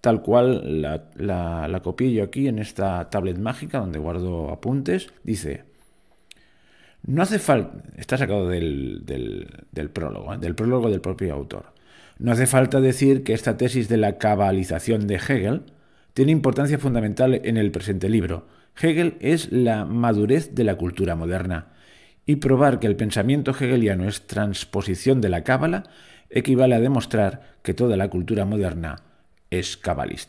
tal cual la, la, copié yo aquí en esta tablet mágica donde guardo apuntes. Dice, no hace falta, está sacado del, prólogo, ¿eh? del prólogo del propio autor. No hace falta decir que esta tesis de la cabalización de Hegel tiene importancia fundamental en el presente libro. Hegel es la madurez de la cultura moderna. Y probar que el pensamiento hegeliano es transposición de la cábala equivale a demostrar que toda la cultura moderna es cabalista